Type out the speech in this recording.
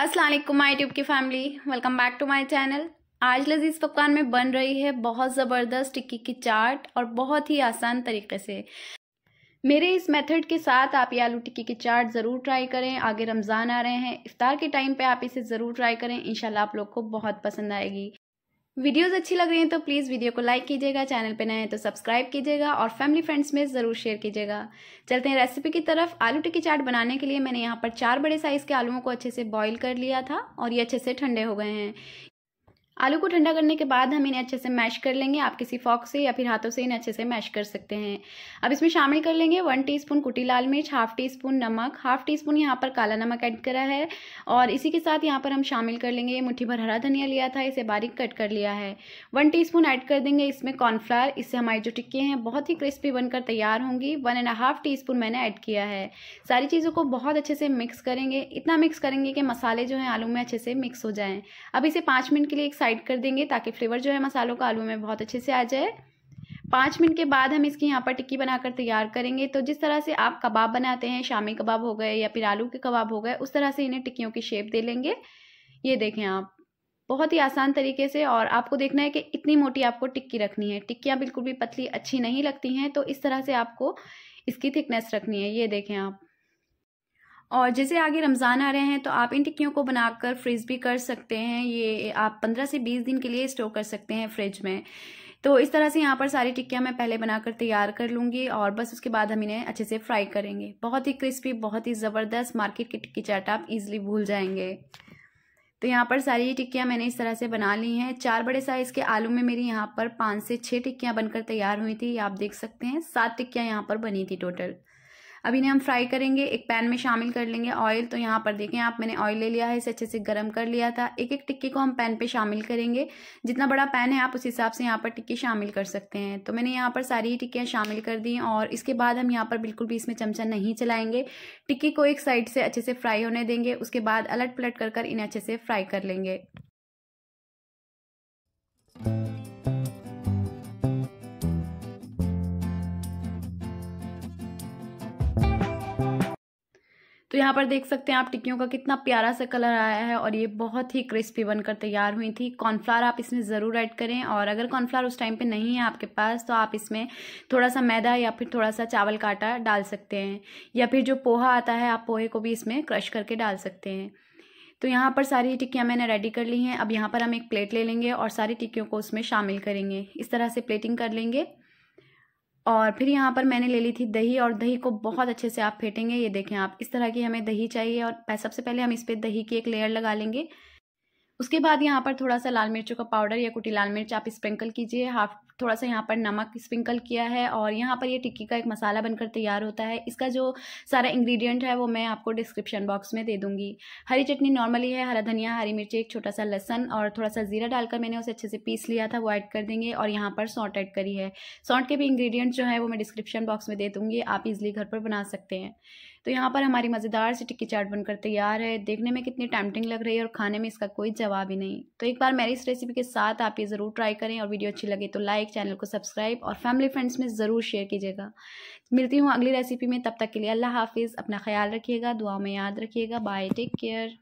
Aslam my tube की family welcome back to my channel आज लजीज पकवान में बन रही है बहुत ज़बरदस्त टिक्की की चाट और बहुत ही आसान तरीके से मेरे इस मेथड के साथ आप ये आलू टिक्की की चाट ज़रूर ट्राई करें आगे रमज़ान आ रहे हैं इफ्तार के टाइम पे आप इसे ज़रूर ट्राई करें इनशाला आप लोग को बहुत पसंद आएगी वीडियोस अच्छी लग रही हैं तो प्लीज़ वीडियो को लाइक कीजिएगा चैनल पे नए हैं तो सब्सक्राइब कीजिएगा और फैमिली फ्रेंड्स में ज़रूर शेयर कीजिएगा चलते हैं रेसिपी की तरफ आलू टिक्की चाट बनाने के लिए मैंने यहाँ पर चार बड़े साइज़ के आलूओं को अच्छे से बॉईल कर लिया था और ये अच्छे से ठंडे हो गए हैं आलू को ठंडा करने के बाद हम इन्हें अच्छे से मैश कर लेंगे आप किसी फॉक से या फिर हाथों से इन्हें अच्छे से मैश कर सकते हैं अब इसमें शामिल कर लेंगे वन टीस्पून कुटी लाल मिर्च हाफ टी स्पून नमक हाफ टी स्पून यहाँ पर काला नमक ऐड करा है और इसी के साथ यहाँ पर हम शामिल कर लेंगे मुठ्ठी भर हरा धनिया लिया था इसे बारीक कट कर लिया है वन टी ऐड कर देंगे इसमें कॉर्नफ्लावर इससे हमारी जो टिक्के हैं बहुत ही क्रिस्पी बनकर तैयार होंगी one and half teaspoon मैंने ऐड किया है सारी चीज़ों को बहुत अच्छे से मिक्स करेंगे इतना मिक्स करेंगे कि मसाले जो हैं आलू में अच्छे से मिक्स हो जाएँ अब इसे पाँच मिनट के लिए एक साइड कर देंगे ताकि फ्लेवर जो है मसालों का आलू में बहुत अच्छे से आ जाए पाँच मिनट के बाद हम इसकी यहाँ पर टिक्की बनाकर तैयार करेंगे तो जिस तरह से आप कबाब बनाते हैं शामी कबाब हो गए या फिर आलू के कबाब हो गए उस तरह से इन्हें टिक्कियों की शेप दे लेंगे ये देखें आप बहुत ही आसान तरीके से और आपको देखना है कि इतनी मोटी आपको टिक्की रखनी है टिक्कियाँ बिल्कुल भी पतली अच्छी नहीं लगती हैं तो इस तरह से आपको इसकी थिकनेस रखनी है ये देखें आप और जैसे आगे रमज़ान आ रहे हैं तो आप इन टिक्कियों को बनाकर फ्रीज भी कर सकते हैं ये आप पंद्रह से बीस दिन के लिए स्टोर कर सकते हैं फ्रिज में तो इस तरह से यहाँ पर सारी टिक्कियाँ मैं पहले बनाकर तैयार कर लूँगी और बस उसके बाद हम इन्हें अच्छे से फ्राई करेंगे बहुत ही क्रिस्पी बहुत ही ज़बरदस्त मार्केट की टिक्की चाट आप ईज़िली भूल जाएंगे तो यहाँ पर सारी टिक्कियाँ मैंने इस तरह से बना ली हैं चार बड़े साइज़ के आलू में मेरी यहाँ पर पाँच से छः टिक्कियाँ बनकर तैयार हुई थी आप देख सकते हैं सात टिक्कियाँ यहाँ पर बनी थी टोटल अब इन्हें हम फ्राई करेंगे एक पैन में शामिल कर लेंगे ऑयल तो यहाँ पर देखें आप मैंने ऑयल ले लिया है इसे अच्छे से गर्म कर लिया था एक एक टिक्की को हम पैन पे शामिल करेंगे जितना बड़ा पैन है आप उस हिसाब से यहाँ पर टिक्की शामिल कर सकते हैं तो मैंने यहाँ पर सारी टिक्कियाँ शामिल कर दी और इसके बाद हम यहाँ पर बिल्कुल भी इसमें चमचा नहीं चलाएंगे टिक्की को एक साइड से अच्छे से फ्राई होने देंगे उसके बाद अलट पलट कर कर इन्हें अच्छे से फ्राई कर लेंगे तो यहाँ पर देख सकते हैं आप टिक्कियों का कितना प्यारा सा कलर आया है और ये बहुत ही क्रिस्पी बनकर तैयार हुई थी कॉर्नफ्लावर आप इसमें ज़रूर ऐड करें और अगर कॉर्नफ्लावर उस टाइम पे नहीं है आपके पास तो आप इसमें थोड़ा सा मैदा या फिर थोड़ा सा चावल का आटा डाल सकते हैं या फिर जो पोहा आता है आप पोहे को भी इसमें क्रश करके डाल सकते हैं तो यहाँ पर सारी टिक्कियाँ मैंने रेडी कर ली हैं अब यहाँ पर हम एक प्लेट ले लेंगे और सारी टिक्कियों को उसमें शामिल करेंगे इस तरह से प्लेटिंग कर लेंगे और फिर यहाँ पर मैंने ले ली थी दही और दही को बहुत अच्छे से आप फेंटेंगे ये देखें आप इस तरह की हमें दही चाहिए और सबसे पहले हम इस पर दही की एक लेयर लगा लेंगे उसके बाद यहाँ पर थोड़ा सा लाल मिर्चों का पाउडर या कुटी लाल मिर्च आप स्प्रिंकल कीजिए हाफ थोड़ा सा यहाँ पर नमक स्प्रिंकल किया है और यहाँ पर ये टिक्की का एक मसाला बनकर तैयार होता है इसका जो सारा इंग्रेडिएंट है वो मैं आपको डिस्क्रिप्शन बॉक्स में दे दूँगी हरी चटनी नॉर्मली है हरा धनिया हरी मिर्ची एक छोटा सा लहसन और थोड़ा सा ज़ीरा डालकर मैंने उसे अच्छे से पीस लिया था वो ऐड कर देंगे और यहाँ पर सौंट ऐड करी है सौंट के भी इंग्रीडियंट जो है वो मैं डिस्क्रिप्शन बॉक्स में दे दूँगी आप इज़िली घर पर बना सकते हैं तो यहाँ पर हमारी मज़ेदार सी टिक्की चाट बनकर तैयार है देखने में कितनी टैमटिंग लग रही है और खाने में इसका कोई जवाब जवाब ही नहीं तो एक बार मेरी इस रेसिपी के साथ आप ये ज़रूर ट्राई करें और वीडियो अच्छी लगे तो लाइक चैनल को सब्सक्राइब और फैमिली फ्रेंड्स में ज़रूर शेयर कीजिएगा मिलती हूँ अगली रेसिपी में तब तक के लिए अल्लाह हाफिज़ अपना ख्याल रखिएगा दुआ में याद रखिएगा बाय टेक केयर